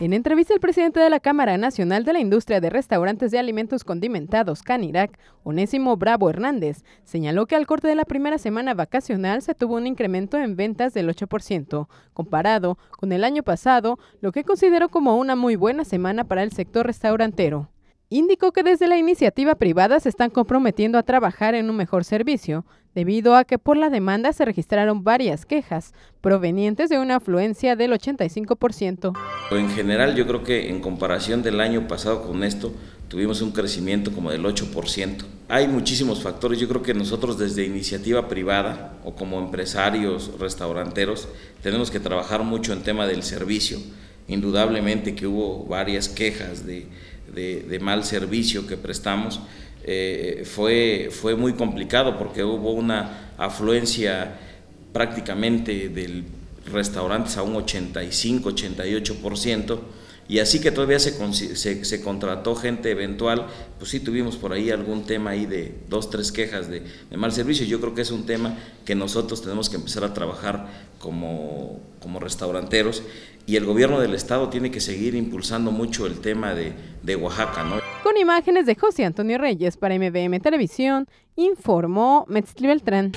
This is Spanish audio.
En entrevista el presidente de la Cámara Nacional de la Industria de Restaurantes de Alimentos Condimentados, Canirac, Onésimo Bravo Hernández, señaló que al corte de la primera semana vacacional se tuvo un incremento en ventas del 8%, comparado con el año pasado, lo que consideró como una muy buena semana para el sector restaurantero. Indicó que desde la iniciativa privada se están comprometiendo a trabajar en un mejor servicio, debido a que por la demanda se registraron varias quejas, provenientes de una afluencia del 85%. En general yo creo que en comparación del año pasado con esto tuvimos un crecimiento como del 8%. Hay muchísimos factores, yo creo que nosotros desde iniciativa privada o como empresarios, restauranteros, tenemos que trabajar mucho en tema del servicio. Indudablemente que hubo varias quejas de, mal servicio que prestamos. Eh, fue, fue muy complicado porque hubo una afluencia prácticamente del restaurantes a un 85, 88%, y así que todavía se, contrató gente eventual, pues sí tuvimos por ahí algún tema ahí de dos, tres quejas de, mal servicio, yo creo que es un tema que nosotros tenemos que empezar a trabajar como, como restauranteros, y el gobierno del estado tiene que seguir impulsando mucho el tema de, Oaxaca, Con imágenes de José Antonio Reyes para MBM Televisión, informó Metzli Beltrán.